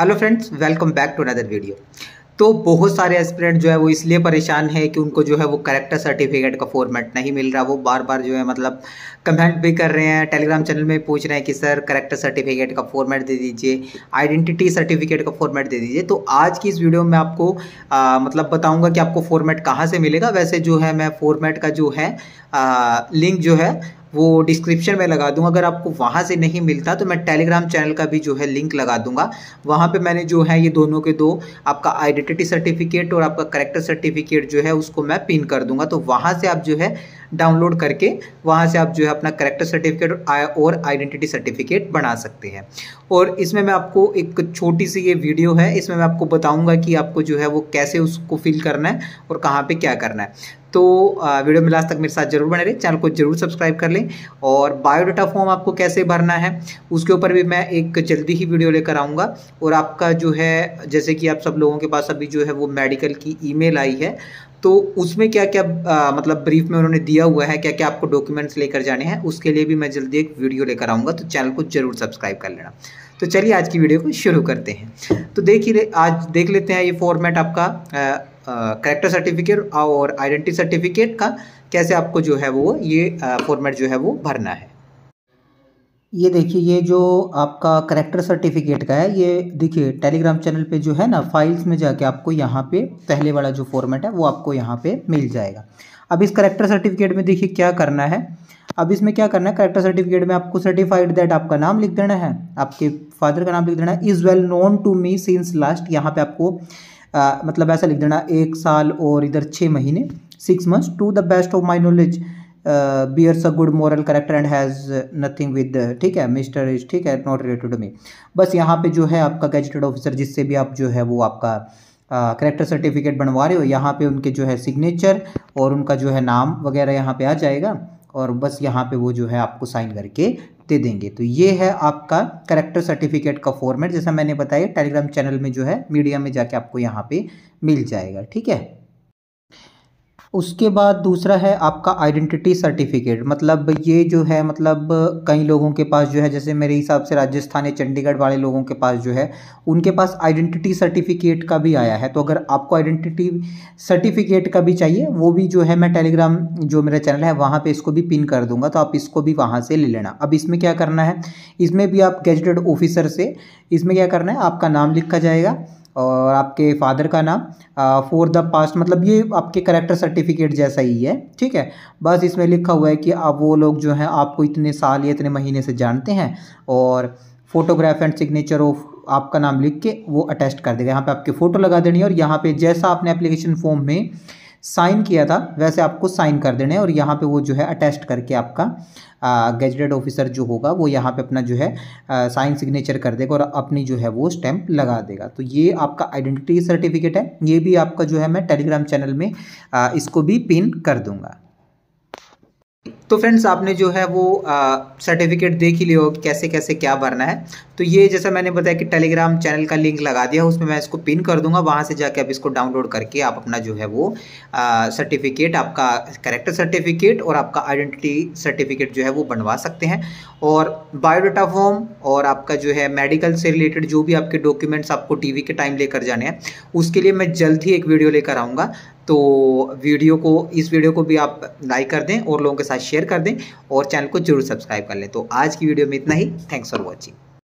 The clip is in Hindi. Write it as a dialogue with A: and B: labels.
A: hello friends welcome back to another video तो बहुत सारे एस्पिरेंट जो है वो इसलिए परेशान है कि उनको जो है वो करेक्टर सर्टिफिकेट का फॉर्मेट नहीं मिल रहा वो बार बार जो है मतलब कमेंट भी कर रहे हैं टेलीग्राम चैनल में पूछ रहे हैं कि सर करेक्टर सर्टिफिकेट का फॉर्मेट दे दीजिए आइडेंटिटी सर्टिफिकेट का फॉर्मेट दे दीजिए तो आज की इस वीडियो में आपको आ, मतलब बताऊँगा कि आपको फॉर्मेट कहाँ से मिलेगा वैसे जो है मैं फॉर्मेट का जो है आ, लिंक जो है वो डिस्क्रिप्शन में लगा दूंगा अगर आपको वहाँ से नहीं मिलता तो मैं टेलीग्राम चैनल का भी जो है लिंक लगा दूंगा वहाँ पे मैंने जो है ये दोनों के दो आपका आइडेंटिटी सर्टिफिकेट और आपका करेक्टर सर्टिफिकेट जो है उसको मैं पिन कर दूंगा तो वहाँ से आप जो है डाउनलोड करके वहाँ से आप जो है अपना करेक्टर सर्टिफिकेट और आइडेंटिटी सर्टिफिकेट बना सकते हैं और इसमें मैं आपको एक छोटी सी ये वीडियो है इसमें मैं आपको बताऊँगा कि आपको जो है वो कैसे उसको फिल करना है और कहाँ पर क्या करना है तो वीडियो में लास्ट तक मेरे साथ जरूर बने रहे चैनल को जरूर सब्सक्राइब कर लें और बायोडाटा फॉर्म आपको कैसे भरना है उसके ऊपर भी मैं एक जल्दी ही वीडियो लेकर आऊँगा और आपका जो है जैसे कि आप सब लोगों के पास अभी जो है वो मेडिकल की ईमेल आई है तो उसमें क्या क्या आ, मतलब ब्रीफ में उन्होंने दिया हुआ है क्या क्या आपको डॉक्यूमेंट्स लेकर जाने हैं उसके लिए भी मैं जल्दी एक वीडियो लेकर आऊँगा तो चैनल को जरूर सब्सक्राइब कर लेना तो चलिए आज की वीडियो को शुरू करते हैं तो देखिए आज देख लेते हैं ये फॉर्मेट आपका करेक्टर सर्टिफिकेट और आइडेंटिटी सर्टिफिकेट का कैसे आपको जो है वो ये फॉर्मेट जो है वो भरना है ये देखिए ये जो आपका करेक्टर सर्टिफिकेट का है ये देखिए टेलीग्राम चैनल पे जो है ना फाइल्स में जाके आपको यहाँ पे पहले वाला जो फॉर्मेट है वो आपको यहाँ पे मिल जाएगा अब इस करेक्टर सर्टिफिकेट में देखिए क्या करना है अब इसमें क्या करना है करेक्टर सर्टिफिकेट में आपको सर्टिफाइड दैट आपका नाम लिख देना है आपके फादर का नाम लिख देना है is well known to me since last यहाँ पर आपको आ, मतलब ऐसा लिख देना एक साल और इधर छः महीने six months to the best of my knowledge bears a good moral character and has nothing with ठीक है मिस्टर इज ठीक है नॉट रिलेटेड टू मी बस यहाँ पे जो है आपका गैजेटेड ऑफिसर जिससे भी आप जो है वो आपका करेक्टर uh, सर्टिफिकेट बनवा रहे हो यहाँ पे उनके जो है सिग्नेचर और उनका जो है नाम वगैरह यहाँ पे आ जाएगा और बस यहाँ पे वो जो है आपको साइन करके दे देंगे तो ये है आपका करेक्टर सर्टिफिकेट का फॉर्मेट जैसा मैंने बताया टेलीग्राम चैनल में जो है मीडिया में जाके आपको यहाँ पे मिल जाएगा ठीक है उसके बाद दूसरा है आपका आइडेंटिटी सर्टिफिकेट मतलब ये जो है मतलब कई लोगों के पास जो है जैसे मेरे हिसाब से राजस्थान या चंडीगढ़ वाले लोगों के पास जो है उनके पास आइडेंटिटी सर्टिफिकेट का भी आया है तो अगर आपको आइडेंटिटी सर्टिफिकेट का भी चाहिए वो भी जो है मैं टेलीग्राम जो मेरा चैनल है वहाँ पर इसको भी पिन कर दूँगा तो आप इसको भी वहाँ से ले लेना अब इसमें क्या करना है इसमें भी आप गैजेटेड ऑफिसर से इसमें क्या करना है आपका नाम लिखा जाएगा और आपके फादर का नाम फॉर द पास्ट मतलब ये आपके करेक्टर सर्टिफिकेट जैसा ही है ठीक है बस इसमें लिखा हुआ है कि अब वो लोग जो हैं आपको इतने साल या इतने महीने से जानते हैं और फोटोग्राफ एंड सिग्नेचर ऑफ आपका नाम लिख के वो अटेस्ट कर देगा यहाँ पे आपकी फ़ोटो लगा देनी है और यहाँ पे जैसा आपने एप्लीकेशन फॉर्म में साइन किया था वैसे आपको साइन कर देना है और यहाँ पे वो जो है अटेस्ट करके आपका गेजटेड ऑफिसर जो होगा वो यहाँ पे अपना जो है साइन सिग्नेचर कर देगा और अपनी जो है वो स्टैंप लगा देगा तो ये आपका आइडेंटिटी सर्टिफिकेट है ये भी आपका जो है मैं टेलीग्राम चैनल में आ, इसको भी पिन कर दूँगा तो फ्रेंड्स आपने जो है वो सर्टिफिकेट देख ही लिया होगा कैसे कैसे क्या भरना है तो ये जैसा मैंने बताया कि टेलीग्राम चैनल का लिंक लगा दिया उसमें मैं इसको पिन कर दूंगा वहाँ से जाके आप इसको डाउनलोड करके आप अपना जो है वो सर्टिफिकेट आपका करेक्टर सर्टिफिकेट और आपका आइडेंटिटी सर्टिफिकेट जो है वो बनवा सकते हैं और बायोडाटा फॉर्म और आपका जो है मेडिकल से रिलेटेड जो भी आपके डॉक्यूमेंट्स आपको टी के टाइम लेकर जाने हैं उसके लिए मैं जल्द ही एक वीडियो लेकर आऊँगा तो वीडियो को इस वीडियो को भी आप लाइक कर दें और लोगों के साथ शेयर कर दें और चैनल को जरूर सब्सक्राइब कर लें तो आज की वीडियो में इतना ही थैंक्स फॉर वॉचिंग